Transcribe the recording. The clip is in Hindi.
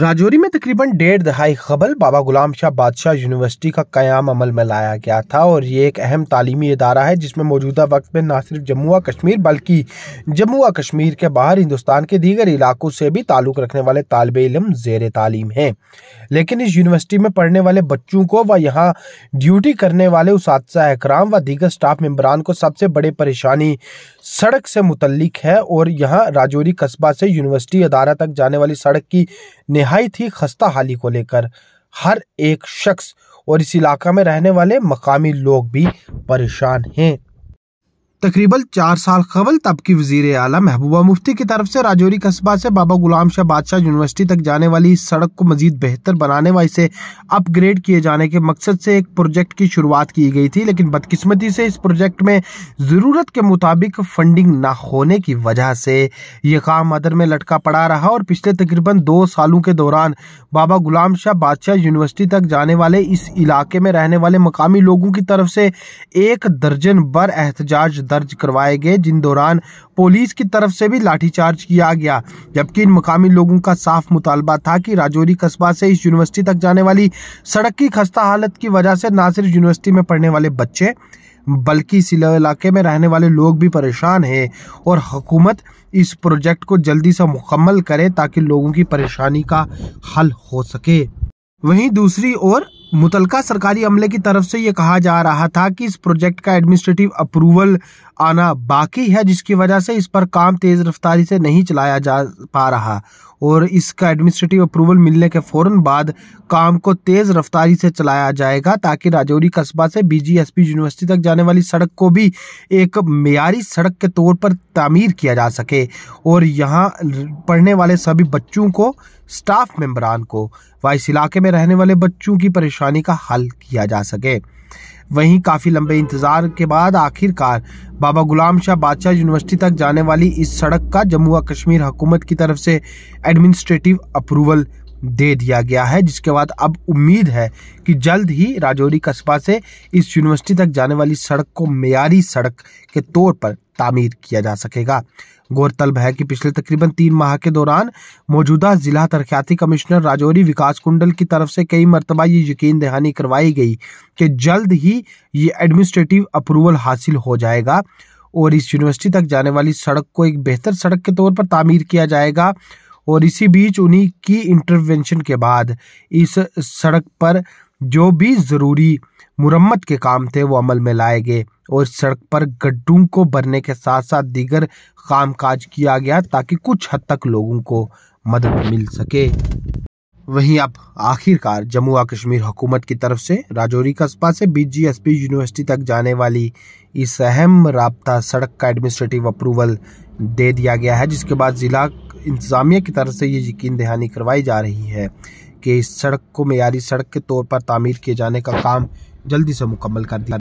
राजौरी में तकरीबन डेढ़ दहाई कबल बाबा गुलाम शाह बादशाह यूनिवर्सिटी का क्याम अमल में लाया गया था और ये एक अहम तालीमी इदारा है जिसमें मौजूदा वक्त में न सिर्फ जम्मू कश्मीर बल्कि जम्मू कश्मीर के बाहर हिंदुस्तान के दीगर इलाकों से भी ताल्लुक़ रखने वाले तालब इलम जेर तालीम हैं लेकिन इस यूनिवर्सिटी में पढ़ने वाले बच्चों को व यहाँ ड्यूटी करने वाले उस व दीगर स्टाफ मम्बरान को सबसे बड़ी परेशानी सड़क से मुतलक है और यहाँ राजौरी कस्बा से यूनिवर्सिटी अदारा तक जाने वाली सड़क की नहायत ही खस्ता हाली को लेकर हर एक शख्स और इस इलाका में रहने वाले मकामी लोग भी परेशान हैं तकरीबन चार साल कबल तब की वजीर अला महबूबा मुफ्ती की तरफ से राजौरी कस्बा से बाबा गुलाम शाह बादशाह यूनिवर्सिटी तक जाने वाली इस सड़क को मजीद बेहतर बनाने व इसे अपग्रेड किए जाने के मकसद से एक प्रोजेक्ट की शुरुआत की गई थी लेकिन बदकिस्मती से इस प्रोजेक्ट में ज़रूरत के मुताबिक फंडिंग न होने की वजह से यह काम अदर में लटका पड़ा रहा और पिछले तकरीबन दो सालों के दौरान बाबा गुलाम शाह बादशाह यूनिवर्सिटी तक जाने वाले इस इलाके में रहने वाले मकामी लोगों की तरफ से एक दर्जन बर एहतजाज दर्ज करवाए गए जिन दौरान पुलिस की तरफ से भी लाठीचार्ज किया गया जबकि इन मकामी लोगों का साफ मुतालबा था कि राजौरी कस्बा से इस यूनिवर्सिटी तक जाने वाली सड़क की खस्ता हालत की वजह से ना सिर्फ यूनिवर्सिटी में पढ़ने वाले बच्चे बल्कि इस इलाके में रहने वाले लोग भी परेशान हैं और हुकूमत इस प्रोजेक्ट को जल्दी से मुकम्मल करे ताकि लोगों की परेशानी का हल हो सके वहीं दूसरी ओर मुतलका सरकारी अमले की तरफ से ये कहा जा रहा था कि इस प्रोजेक्ट का एडमिनिस्ट्रेटिव अप्रूवल आना बाकी है जिसकी वजह से इस पर काम तेज़ रफ्तारी से नहीं चलाया जा पा रहा और इसका एडमिनिस्ट्रेटिव अप्रूवल मिलने के फ़ौर बाद काम को तेज़ रफ्तारी से चलाया जाएगा ताकि राजौरी कस्बा से बीजीएसपी यूनिवर्सिटी तक जाने वाली सड़क को भी एक मीरी सड़क के तौर पर तामीर किया जा सके और यहाँ पढ़ने वाले सभी बच्चों को स्टाफ मेम्बरान को व इस इलाके में रहने वाले बच्चों की परेशानी का हल किया जा सके वहीं काफ़ी लंबे इंतजार के बाद आखिरकार बाबा गुलाम शाह बादशाह यूनिवर्सिटी तक जाने वाली इस सड़क का जम्मू व कश्मीर हुकूमत की तरफ से एडमिनिस्ट्रेटिव अप्रूवल दे दिया गया है जिसके बाद अब उम्मीद है कि जल्द ही राजौरी कस्बा से इस यूनिवर्सिटी तक जाने वाली सड़क को मेयारी सड़क के तौर पर तामीर किया जा सकेगा गौरतलब है कि पिछले तकरीबन तीन माह के दौरान मौजूदा जिला तरक्याती कमिश्नर राजौरी विकास कुंडल की तरफ से कई मरतबा ये यकीन दहानी करवाई गई कि जल्द ही ये एडमिनिस्ट्रेटिव अप्रूवल हासिल हो जाएगा और इस यूनिवर्सिटी तक जाने वाली सड़क को एक बेहतर सड़क के तौर पर तामीर किया जाएगा और इसी बीच उन्हीं की इंटरवेंशन के बाद इस सड़क पर जो भी ज़रूरी मुरम्मत के काम थे वो अमल में लाए गए और सड़क पर गड्ढों को भरने के साथ साथ दीगर काम काज किया गया ताकि कुछ हद तक लोगों को मदद मिल सके वहीं अब आखिरकार जम्मू और कश्मीर हुकूमत की तरफ से राजौरी कस्बा से बीजीएसपी यूनिवर्सिटी तक जाने वाली इस अहम रबता सड़क का एडमिनिस्ट्रेटिव अप्रूवल दे दिया गया है जिसके बाद ज़िला इंतज़ामिया की तरफ से ये यकीन दहानी करवाई जा रही है कि इस सड़क को मीयारी सड़क के तौर पर तामीर किए जाने का काम जल्दी से मुकम्मल कर दिया